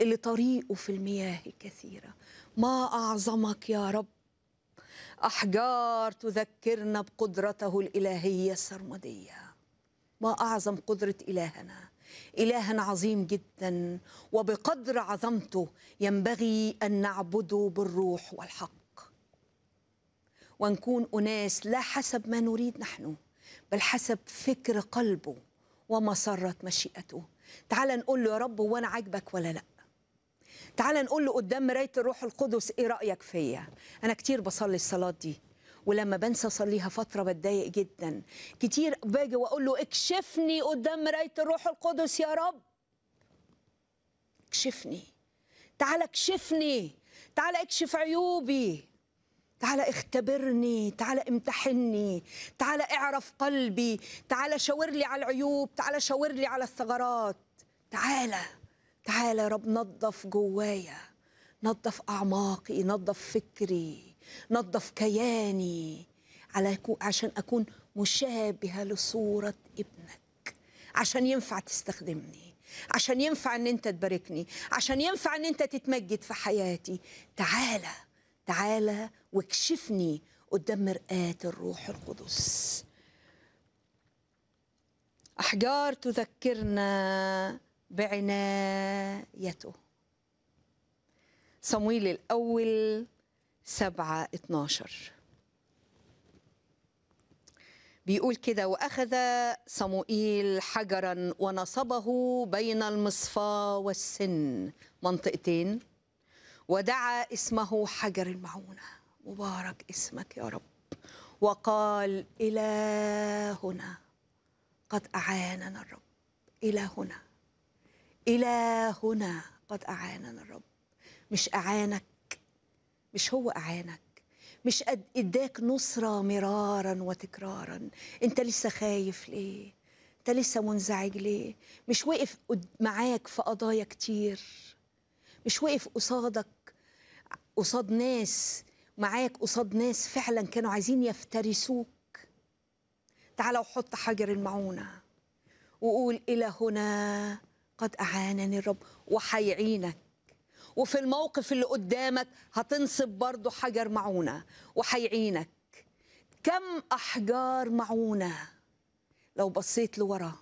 اللي طريقه في المياه الكثيره ما اعظمك يا رب احجار تذكرنا بقدرته الالهيه السرمديه ما اعظم قدره الهنا إلها عظيم جدا وبقدر عظمته ينبغي أن نعبده بالروح والحق ونكون أناس لا حسب ما نريد نحن بل حسب فكر قلبه ومسرة مشيئته تعال نقول له يا رب هو أنا عاجبك ولا لأ تعال نقول له قدام مراية الروح القدس إيه رأيك فيا أنا كتير بصلي الصلاة دي ولما بنسى اصليها فتره بتضايق جدا كتير باجي واقول له اكشفني قدام مرايه الروح القدس يا رب اكشفني تعالى اكشفني تعالى اكشف عيوبي تعالى اختبرني تعالى امتحني تعالى اعرف قلبي تعالى شاور لي على العيوب تعالى شاور لي على الثغرات تعالى تعالى يا رب نظف جوايا نظف اعماقي نظف فكري نظف كياني على عشان أكون مشابهة لصورة ابنك عشان ينفع تستخدمني عشان ينفع أن أنت تباركني عشان ينفع أن أنت تتمجد في حياتي تعالى تعالى واكشفني قدام مرآة الروح القدس أحجار تذكرنا بعنايته صمويل الأول سبعة اتناشر بيقول كده واخذ صموئيل حجرا ونصبه بين المصفى والسن منطقتين ودعا اسمه حجر المعونه مبارك اسمك يا رب وقال هنا قد اعاننا الرب هنا إلى هنا قد اعاننا الرب مش اعانك مش هو أعانك مش اداك نصرة مرارا وتكرارا انت لسه خايف ليه انت لسه منزعج ليه مش وقف معاك في قضايا كتير مش وقف قصادك قصاد ناس معاك قصاد ناس فعلا كانوا عايزين يفترسوك تعالى وحط حجر المعونة وقول إلى هنا قد أعانني الرب وحيعينك وفي الموقف اللي قدامك هتنصب برضه حجر معونة وهيعينك كم أحجار معونة لو بصيت لورا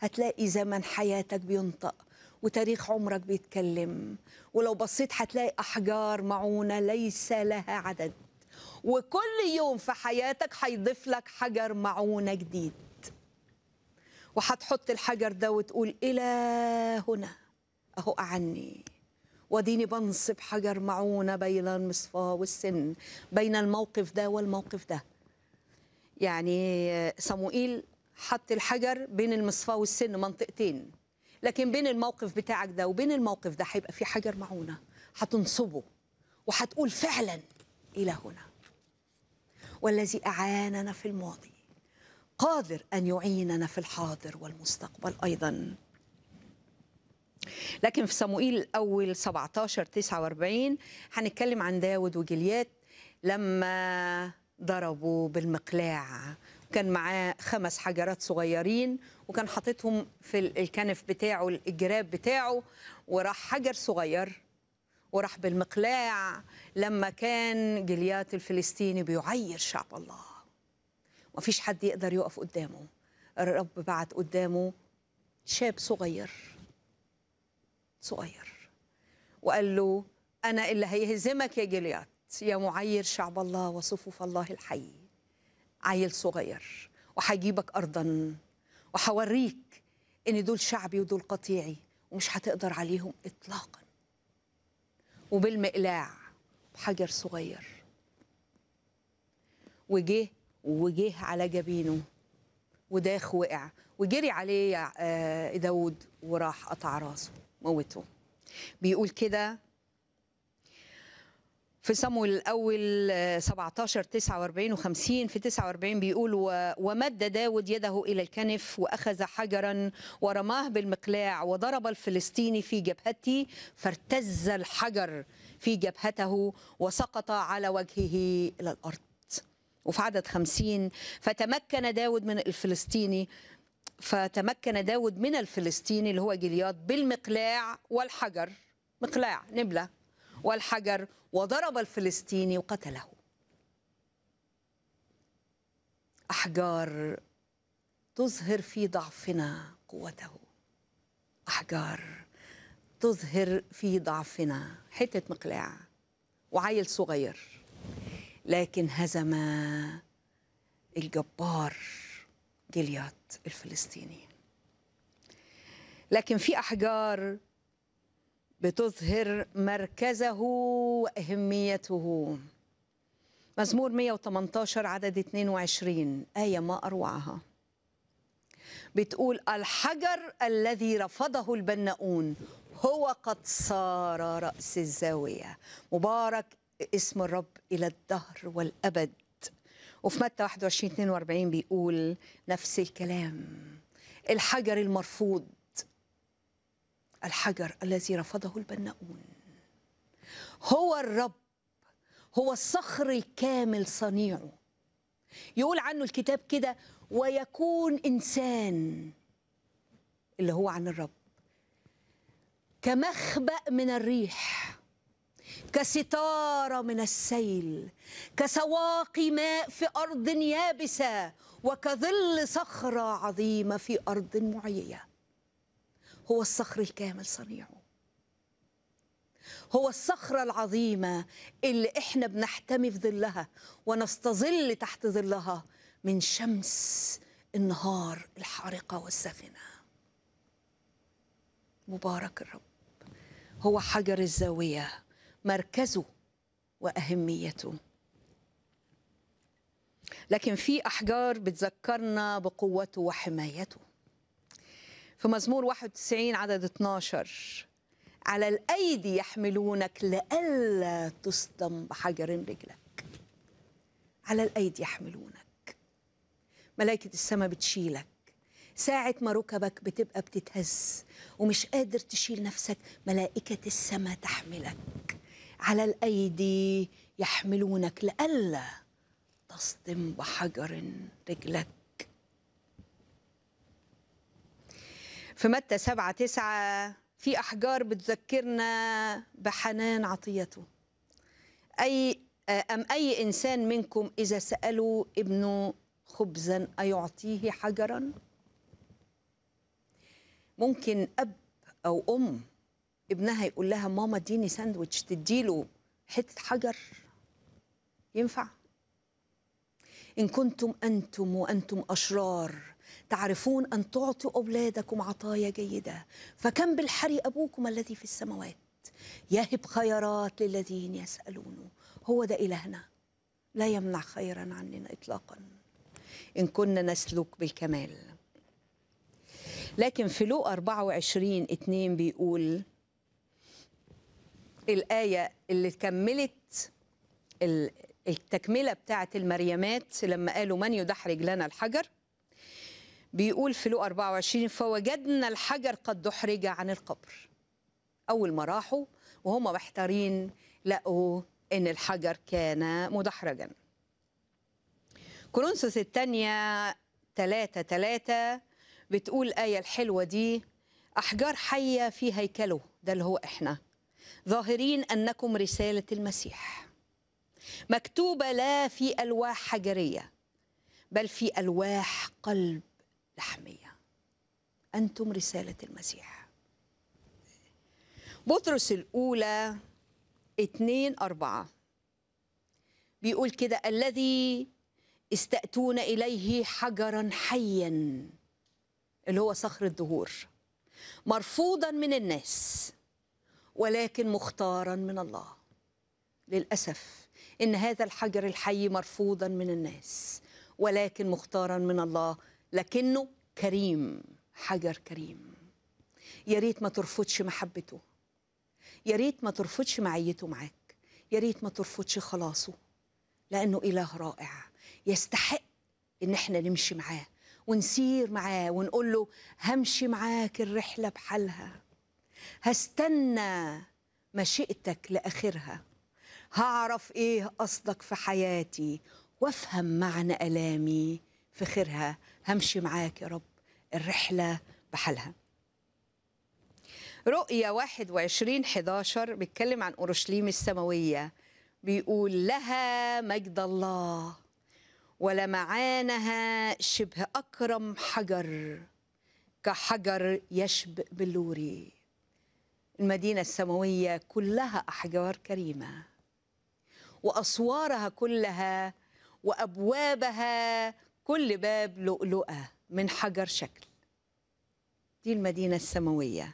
هتلاقي زمن حياتك بينطق وتاريخ عمرك بيتكلم ولو بصيت هتلاقي أحجار معونة ليس لها عدد وكل يوم في حياتك هيضيف لك حجر معونة جديد وهتحط الحجر ده وتقول إلى هنا أهو أعني وديني بنصب حجر معونة بين المصفاة والسن بين الموقف ده والموقف ده يعني صموئيل حط الحجر بين المصفاة والسن منطقتين لكن بين الموقف بتاعك ده وبين الموقف ده هيبقى في حجر معونة هتنصبه وهتقول فعلا إلى هنا والذي أعاننا في الماضي قادر أن يعيننا في الحاضر والمستقبل أيضاً لكن في صموئيل الأول 17 49 هنتكلم عن داود وجليات لما ضربوا بالمقلاع كان معاه خمس حجرات صغيرين وكان حاططهم في الكنف بتاعه الجراب بتاعه وراح حجر صغير وراح بالمقلاع لما كان جليات الفلسطيني بيعير شعب الله ومفيش حد يقدر يقف قدامه الرب بعت قدامه شاب صغير صغير وقال له أنا اللي هيهزمك يا جليات يا معير شعب الله وصفوف الله الحي عيل صغير وهجيبك أرضا وهوريك إن دول شعبي ودول قطيعي ومش هتقدر عليهم إطلاقا وبالمقلاع بحجر صغير وجه وجه على جبينه وداخ وقع وجري عليه آه، إيه داود وراح قطع راسه موته بيقول كده في صموئيل الأول 17 آه، 49 و 50 في 49 بيقول ومد داود يده إلى الكنف وأخذ حجرا ورماه بالمقلاع وضرب الفلسطيني في جبهتي فارتز الحجر في جبهته وسقط على وجهه إلى الأرض وفي عدد 50 فتمكن داود من الفلسطيني فتمكن داود من الفلسطيني اللي هو جلياط بالمقلاع والحجر مقلاع نبلة والحجر وضرب الفلسطيني وقتله أحجار تظهر في ضعفنا قوته أحجار تظهر في ضعفنا حتة مقلاع وعيل صغير لكن هزم الجبار جليات الفلسطيني لكن في أحجار بتظهر مركزه وأهميته مزمور 118 عدد 22 آية ما أروعها بتقول الحجر الذي رفضه البناؤون هو قد صار رأس الزاوية مبارك اسم الرب إلى الدهر والأبد وفي متى 21 42 بيقول نفس الكلام الحجر المرفوض الحجر الذي رفضه البناؤون هو الرب هو الصخر الكامل صنيعه يقول عنه الكتاب كده ويكون انسان اللي هو عن الرب كمخبأ من الريح كستاره من السيل كسواقي ماء في ارض يابسه وكظل صخره عظيمه في ارض معييه هو الصخر الكامل صنيعه هو الصخره العظيمه اللي احنا بنحتمي في ظلها ونستظل تحت ظلها من شمس النهار الحارقه والساخنه مبارك الرب هو حجر الزاويه مركزه واهميته لكن في احجار بتذكرنا بقوته وحمايته في مزمور 91 عدد 12 على الايدي يحملونك لئلا تصدم بحجر رجلك على الايدي يحملونك ملائكه السماء بتشيلك ساعة ما ركبك بتبقى بتتهز ومش قادر تشيل نفسك ملائكة السماء تحملك على الأيدي يحملونك لئلا تصدم بحجر رجلك في متى سبعة تسعة في أحجار بتذكرنا بحنان عطيته أي أم أي إنسان منكم إذا سألوا ابنه خبزا أيعطيه حجرا ممكن أب أو أم ابنها يقول لها ماما اديني ساندويتش تديله حته حجر ينفع ان كنتم انتم وانتم اشرار تعرفون ان تعطوا اولادكم عطايا جيده فكم بالحري ابوكم الذي في السماوات يهب خيرات للذين يسالونه هو ده الهنا لا يمنع خيرا عننا اطلاقا ان كنا نسلك بالكمال لكن في لو 24 2 بيقول الآية اللي كملت التكملة بتاعة المريمات لما قالوا من يدحرج لنا الحجر بيقول في لو 24 فوجدنا الحجر قد دحرج عن القبر أول ما راحوا وهم محتارين لقوا إن الحجر كان مدحرجا كورنثوس الثانية 3 3 بتقول آية الحلوة دي أحجار حية في هيكله ده اللي هو إحنا ظاهرين انكم رساله المسيح مكتوبه لا في الواح حجريه بل في الواح قلب لحميه انتم رساله المسيح بطرس الاولى اثنين أربعة بيقول كده الذي استأتون إليه حجرا حيا اللي هو صخر الدهور مرفوضا من الناس ولكن مختارا من الله للاسف ان هذا الحجر الحي مرفوضا من الناس ولكن مختارا من الله لكنه كريم حجر كريم يا ريت ما ترفضش محبته يا ريت ما ترفضش معيته معاك يا ريت ما ترفضش خلاصه لانه اله رائع يستحق ان احنا نمشي معاه ونسير معاه ونقول له همشي معاك الرحله بحالها هستنى مشيئتك لاخرها هعرف ايه قصدك في حياتي وافهم معنى الامي في خيرها همشي معاك يا رب الرحله بحالها رؤية 21 11 بيتكلم عن أورشليم السماوية بيقول لها مجد الله ولمعانها شبه أكرم حجر كحجر يشب بلوري المدينة السماوية كلها أحجار كريمة وأسوارها كلها وأبوابها كل باب لؤلؤة من حجر شكل دي المدينة السماوية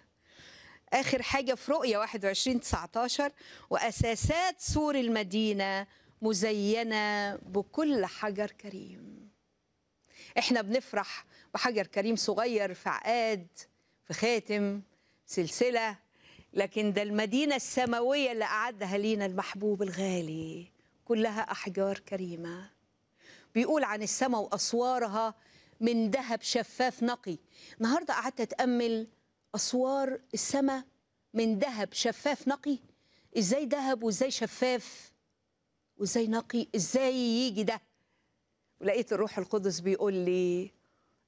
آخر حاجة في رؤية 21 19 وأساسات سور المدينة مزينة بكل حجر كريم احنا بنفرح بحجر كريم صغير في عقاد في خاتم سلسلة لكن ده المدينة السماوية اللي أعدها لينا المحبوب الغالي كلها أحجار كريمة بيقول عن السماء وأسوارها من ذهب شفاف نقي النهاردة قعدت أتأمل أسوار السماء من ذهب شفاف نقي إزاي ذهب وإزاي شفاف وإزاي نقي إزاي يجي ده ولقيت الروح القدس بيقول لي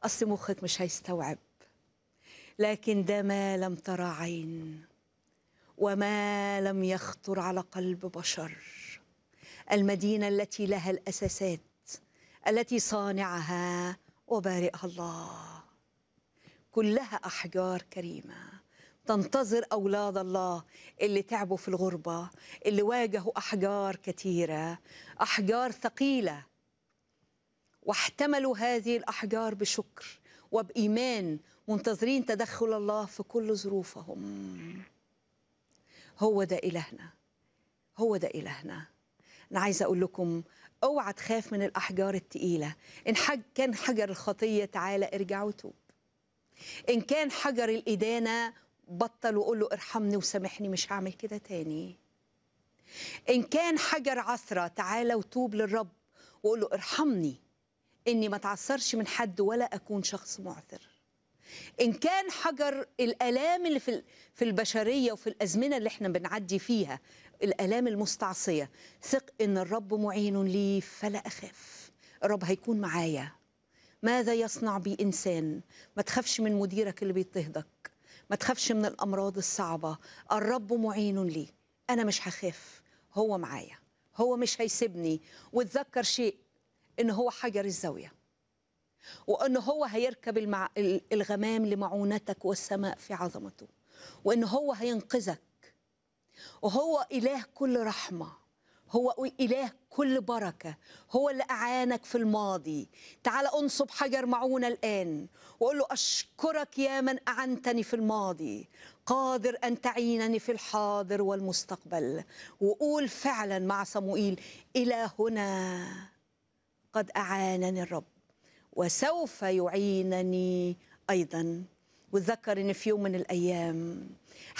أصل مخك مش هيستوعب لكن ده ما لم ترى عين وما لم يخطر على قلب بشر المدينه التي لها الاساسات التي صانعها وبارئها الله كلها احجار كريمه تنتظر أولاد الله اللي تعبوا في الغربة اللي واجهوا أحجار كثيرة أحجار ثقيلة واحتملوا هذه الأحجار بشكر وبإيمان منتظرين تدخل الله في كل ظروفهم هو ده إلهنا هو ده إلهنا أنا عايزة أقول لكم اوعى تخاف من الأحجار التقيلة إن حج كان حجر الخطية تعالى ارجع وتوب إن كان حجر الإدانة بطل وقول له ارحمني وسامحني مش هعمل كده تاني إن كان حجر عثرة تعالى وتوب للرب وقول له ارحمني إني ما اتعثرش من حد ولا أكون شخص معثر إن كان حجر الآلام اللي في في البشرية وفي الأزمنة اللي احنا بنعدي فيها الآلام المستعصية ثق إن الرب معين لي فلا أخاف الرب هيكون معايا ماذا يصنع بي إنسان ما تخافش من مديرك اللي بيضطهدك ما تخافش من الأمراض الصعبة الرب معين لي أنا مش هخاف هو معايا هو مش هيسيبني وتذكر شيء إن هو حجر الزاوية وأنه هو هيركب المع... الغمام لمعونتك والسماء في عظمته وأنه هو هينقذك وهو إله كل رحمة هو إله كل بركة هو اللي أعانك في الماضي تعال أنصب حجر معونة الآن وقول له أشكرك يا من أعنتني في الماضي قادر أن تعينني في الحاضر والمستقبل وقول فعلا مع صموئيل هنا قد أعانني الرب وسوف يعينني أيضا وتذكر ان في يوم من الايام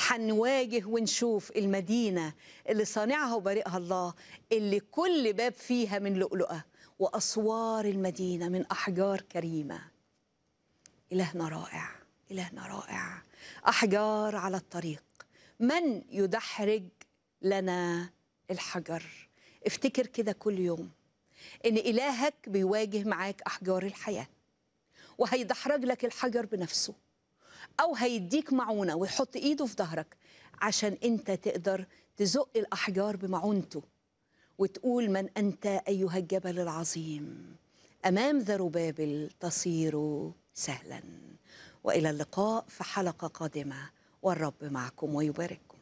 هنواجه ونشوف المدينه اللي صانعها وبارئها الله اللي كل باب فيها من لؤلؤه واسوار المدينه من احجار كريمه الهنا رائع الهنا رائع احجار على الطريق من يدحرج لنا الحجر افتكر كده كل يوم ان الهك بيواجه معاك احجار الحياه وهيدحرج لك الحجر بنفسه او هيديك معونه ويحط ايده في ظهرك عشان انت تقدر تزق الاحجار بمعونته وتقول من انت ايها الجبل العظيم امام ذروبابل تصير سهلا والى اللقاء في حلقه قادمه والرب معكم ويبارككم